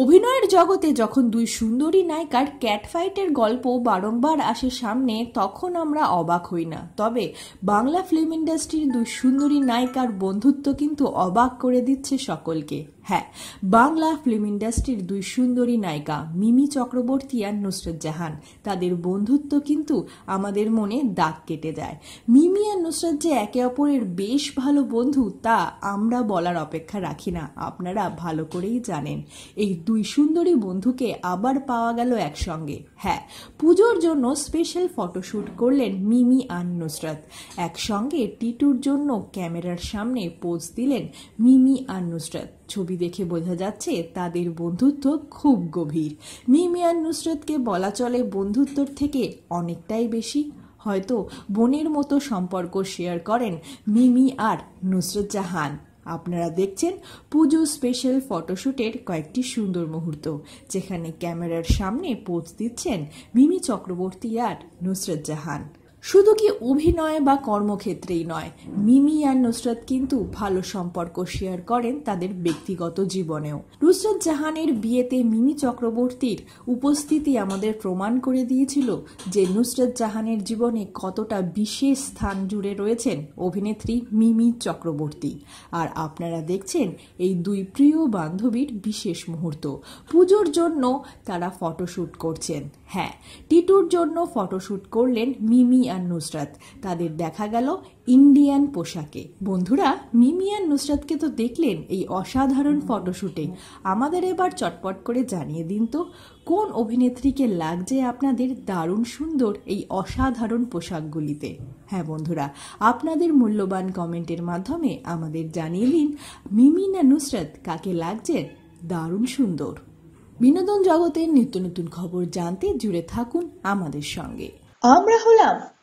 অভিনয়ের জগতে যখন দুই সুন্দরী নায়িকার ক্যাটফাইটের গল্প বারংবার আসে সামনে তখন আমরা অবাক হই না তবে বাংলা ফিল্ম ইন্ডাস্ট্রির দুই সুন্দরী নায়িকার বন্ধুত্ব কিন্তু অবাক করে দিচ্ছে সকলকে হ্যাঁ বাংলা ফিল্ম ইন্ডাস্ট্রির দুই সুন্দরী নায়িকা মিমি চক্রবর্তী আর নুসরত জাহান তাদের বন্ধুত্ব কিন্তু আমাদের মনে দাগ কেটে যায় মিমি আর নুসরত যে একে অপরের বেশ ভালো বন্ধু তা আমরা বলার অপেক্ষা রাখি না আপনারা ভালো করেই জানেন এই দুই সুন্দরী বন্ধুকে আবার পাওয়া গেল একসঙ্গে হ্যাঁ পুজোর জন্য স্পেশাল ফটোশ্যুট করলেন মিমি আর নুসরাত একসঙ্গে টিটুর জন্য ক্যামেরার সামনে পোজ দিলেন মিমি আর নুসরাত ছবি দেখে বোঝা যাচ্ছে তাদের বন্ধুত্ব খুব গভীর মিমি আর নুসরতকে বলা চলে বন্ধুত্বর থেকে অনেকটাই বেশি হয়তো বোনের মতো সম্পর্ক শেয়ার করেন মিমি আর নুসরত জাহান আপনারা দেখছেন পুজো স্পেশাল ফটোশ্যুটের কয়েকটি সুন্দর মুহূর্ত যেখানে ক্যামেরার সামনে পোজ দিচ্ছেন মিমি চক্রবর্তী আর নুসরত জাহান শুধু কি অভিনয় বা কর্মক্ষেত্রেই নয় মিমি আর নুসরত কিন্তু ভালো সম্পর্ক শেয়ার করেন তাদের ব্যক্তিগত জীবনেও নুসরত জাহানের বিয়েতে মিমি চক্রবর্তীর উপস্থিতি আমাদের প্রমাণ করে দিয়েছিল যে নুসরত জাহানের জীবনে কতটা বিশেষ স্থান জুড়ে রয়েছেন অভিনেত্রী মিমি চক্রবর্তী আর আপনারা দেখছেন এই দুই প্রিয় বান্ধবীর বিশেষ মুহূর্ত পুজোর জন্য তারা ফটোশ্যুট করছেন হ্যাঁ টিটুর জন্য ফটোশ্যুট করলেন মিমি আর নুসরাত তাদের দেখা গেল ইন্ডিয়ান পোশাকে বন্ধুরা মিমি আর নুসরাতকে তো দেখলেন এই অসাধারণ ফটোশুটে আমাদের এবার চটপট করে জানিয়ে দিন তো কোন অভিনেত্রীকে লাগছে আপনাদের দারুণ সুন্দর এই অসাধারণ পোশাকগুলিতে হ্যাঁ বন্ধুরা আপনাদের মূল্যবান কমেন্টের মাধ্যমে আমাদের জানিয়ে দিন মিমি না নুসরাত কাকে লাগছে দারুণ সুন্দর বিনোদন জগতের নিত্য নতুন খবর জানতে জুড়ে থাকুন আমাদের সঙ্গে আমরা হলাম